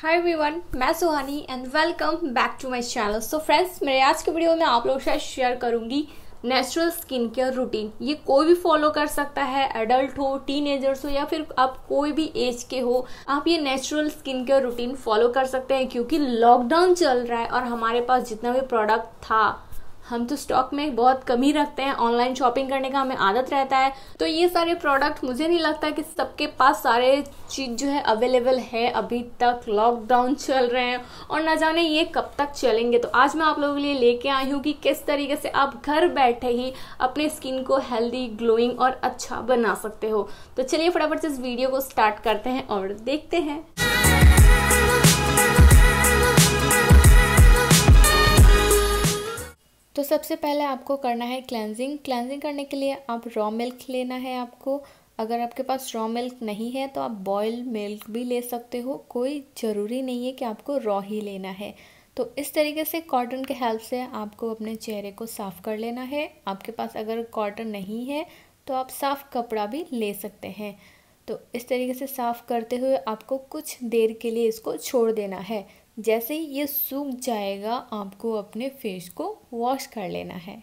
high everyone मैं Suhani and welcome back to my channel so friends मेरे आज के वीडियो में आप लोग शायद शेयर करूंगी नेचुरल स्किन केयर रूटीन ये कोई भी फॉलो कर सकता है एडल्ट हो टीन एजर्स हो या फिर आप कोई भी एज के हो आप ये natural skin care routine follow कर सकते हैं क्योंकि लॉकडाउन चल रहा है और हमारे पास जितना भी प्रोडक्ट था हम तो स्टॉक में बहुत कम ही रखते हैं ऑनलाइन शॉपिंग करने का हमें आदत रहता है तो ये सारे प्रोडक्ट मुझे नहीं लगता कि सबके पास सारे चीज़ जो है अवेलेबल है अभी तक लॉकडाउन चल रहे हैं और ना जाने ये कब तक चलेंगे तो आज मैं आप लोगों के लिए लेके आई हूँ कि किस तरीके से आप घर बैठे ही अपने स्किन को हेल्दी ग्लोइंग और अच्छा बना सकते हो तो चलिए फटाफट से इस वीडियो को स्टार्ट करते हैं और देखते हैं सबसे पहले आपको करना है क्लेंजिंग क्लेंजिंग करने के लिए आप रॉ मिल्क लेना है आपको अगर आपके पास रॉ मिल्क नहीं है तो आप बॉयल मिल्क भी ले सकते हो कोई ज़रूरी नहीं है कि आपको रॉ ही लेना है तो इस तरीके से कॉटन के हेल्प से आपको अपने चेहरे को साफ़ कर लेना है आपके पास अगर कॉटन नहीं है तो आप साफ़ कपड़ा भी ले सकते हैं तो इस तरीके से साफ़ करते हुए आपको कुछ देर के लिए इसको छोड़ देना है जैसे ही ये सूख जाएगा आपको अपने फेस को वॉश कर लेना है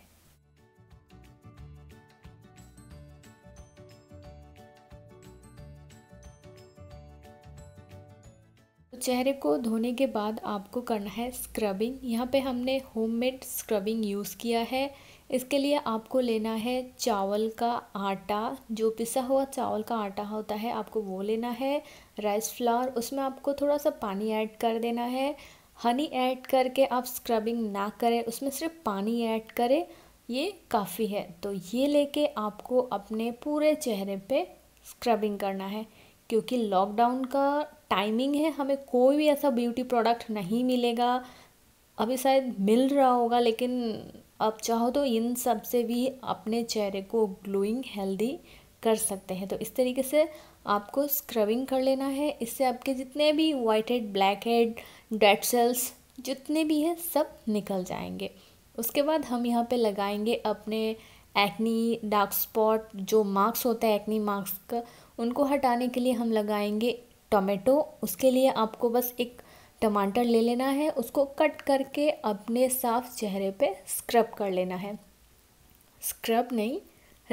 तो चेहरे को धोने के बाद आपको करना है स्क्रबिंग यहाँ पे हमने होममेड स्क्रबिंग यूज़ किया है इसके लिए आपको लेना है चावल का आटा जो पिसा हुआ चावल का आटा होता है आपको वो लेना है राइस फ्लावर उसमें आपको थोड़ा सा पानी ऐड कर देना है हनी ऐड करके आप स्क्रबिंग ना करें उसमें सिर्फ पानी ऐड करें ये काफ़ी है तो ये लेके आपको अपने पूरे चेहरे पे स्क्रबिंग करना है क्योंकि लॉकडाउन का टाइमिंग है हमें कोई भी ऐसा ब्यूटी प्रोडक्ट नहीं मिलेगा अभी शायद मिल रहा होगा लेकिन आप चाहो तो इन सब से भी अपने चेहरे को ग्लोइंग हेल्दी कर सकते हैं तो इस तरीके से आपको स्क्रबिंग कर लेना है इससे आपके जितने भी white head black head dead cells जितने भी हैं सब निकल जाएंगे उसके बाद हम यहाँ पे लगाएंगे अपने एक्नी डार्क स्पॉट जो मार्क्स होते हैं एक्नी मार्क्स का उनको हटाने के लिए हम लगाएंगे टोमेटो उसके लिए आपको बस एक टमाटर ले लेना है उसको कट करके अपने साफ चेहरे पे स्क्रब कर लेना है स्क्रब नहीं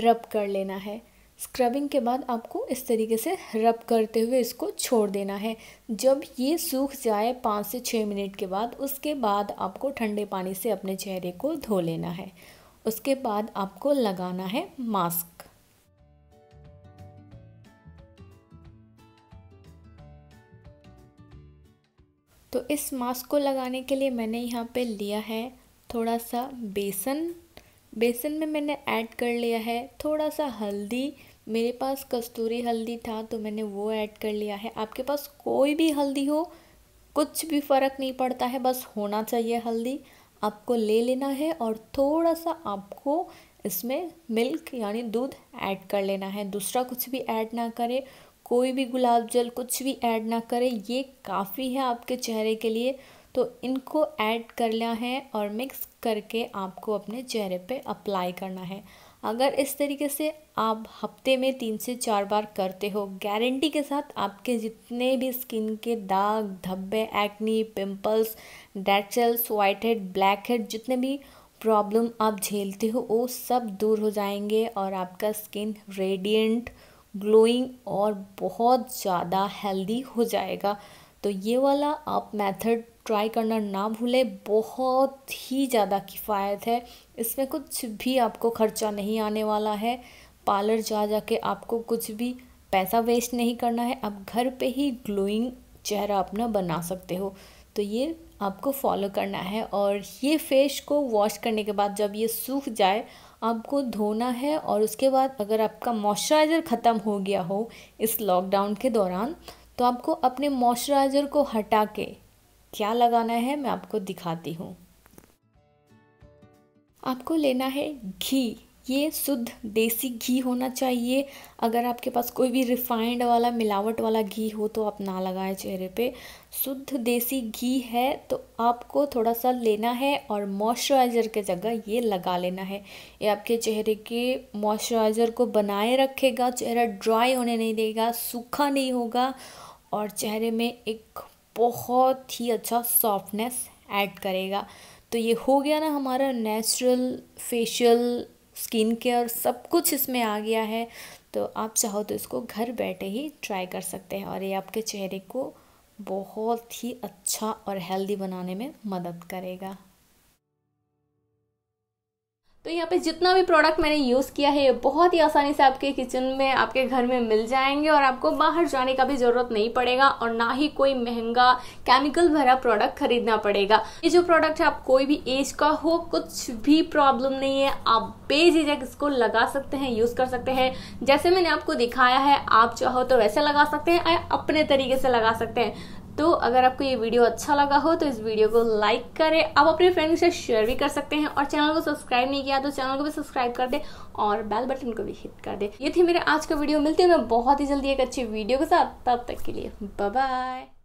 रब कर लेना है स्क्रबिंग के बाद आपको इस तरीके से रब करते हुए इसको छोड़ देना है जब ये सूख जाए पाँच से छः मिनट के बाद उसके बाद आपको ठंडे पानी से अपने चेहरे को धो लेना है उसके बाद आपको लगाना है मास्क तो इस मास्क को लगाने के लिए मैंने यहाँ पे लिया है थोड़ा सा बेसन बेसन में मैंने ऐड कर लिया है थोड़ा सा हल्दी मेरे पास कस्तूरी हल्दी था तो मैंने वो ऐड कर लिया है आपके पास कोई भी हल्दी हो कुछ भी फ़र्क नहीं पड़ता है बस होना चाहिए हल्दी आपको ले लेना है और थोड़ा सा आपको इसमें मिल्क यानी दूध ऐड कर लेना है दूसरा कुछ भी ऐड ना करें कोई भी गुलाब जल कुछ भी ऐड ना करें ये काफ़ी है आपके चेहरे के लिए तो इनको ऐड कर लिया है और मिक्स करके आपको अपने चेहरे पे अप्लाई करना है अगर इस तरीके से आप हफ्ते में तीन से चार बार करते हो गारंटी के साथ आपके जितने भी स्किन के दाग धब्बे एक्नी पिंपल्स डैचल्स वाइट हेड ब्लैक हेड जितने भी प्रॉब्लम आप झेलते हो वो सब दूर हो जाएंगे और आपका स्किन रेडियंट ग्लोइंग और बहुत ज़्यादा हेल्दी हो जाएगा तो ये वाला आप मेथड ट्राई करना ना भूलें बहुत ही ज़्यादा किफ़ायत है इसमें कुछ भी आपको खर्चा नहीं आने वाला है पार्लर जा जा के आपको कुछ भी पैसा वेस्ट नहीं करना है आप घर पे ही ग्लोइंग चेहरा अपना बना सकते हो तो ये आपको फॉलो करना है और ये फेस को वॉश करने के बाद जब ये सूख जाए आपको धोना है और उसके बाद अगर आपका मॉइस्चराइज़र ख़त्म हो गया हो इस लॉकडाउन के दौरान तो आपको अपने मॉइस्चराइज़र को हटा के क्या लगाना है मैं आपको दिखाती हूँ आपको लेना है घी ये शुद्ध देसी घी होना चाहिए अगर आपके पास कोई भी रिफाइंड वाला मिलावट वाला घी हो तो आप ना लगाएं चेहरे पे शुद्ध देसी घी है तो आपको थोड़ा सा लेना है और मॉइस्चराइज़र के जगह ये लगा लेना है ये आपके चेहरे के मॉइस्चराइज़र को बनाए रखेगा चेहरा ड्राई होने नहीं देगा सूखा नहीं होगा और चेहरे में एक बहुत ही अच्छा सॉफ्टनेस ऐड करेगा तो ये हो गया ना हमारा नेचुरल फेशियल स्किन केयर सब कुछ इसमें आ गया है तो आप चाहो तो इसको घर बैठे ही ट्राई कर सकते हैं और ये आपके चेहरे को बहुत ही अच्छा और हेल्दी बनाने में मदद करेगा तो यहाँ पे जितना भी प्रोडक्ट मैंने यूज़ किया है ये बहुत ही आसानी से आपके किचन में आपके घर में मिल जाएंगे और आपको बाहर जाने का भी ज़रूरत नहीं पड़ेगा और ना ही कोई महंगा केमिकल भरा प्रोडक्ट खरीदना पड़ेगा ये जो प्रोडक्ट है आप कोई भी एज का हो कुछ भी प्रॉब्लम नहीं है आप बेझिझक इसको लगा सकते हैं यूज़ कर सकते हैं जैसे मैंने आपको दिखाया है आप चाहो तो वैसे लगा सकते हैं अपने तरीके से लगा सकते हैं तो अगर आपको ये वीडियो अच्छा लगा हो तो इस वीडियो को लाइक करें आप अपने फ्रेंड से शेयर भी कर सकते हैं और चैनल को सब्सक्राइब नहीं किया तो चैनल को भी सब्सक्राइब कर दे और बेल बटन को भी हिट कर दे ये थी मेरे आज का वीडियो मिलती है मैं बहुत ही जल्दी एक अच्छी वीडियो के साथ तब तक के लिए बाय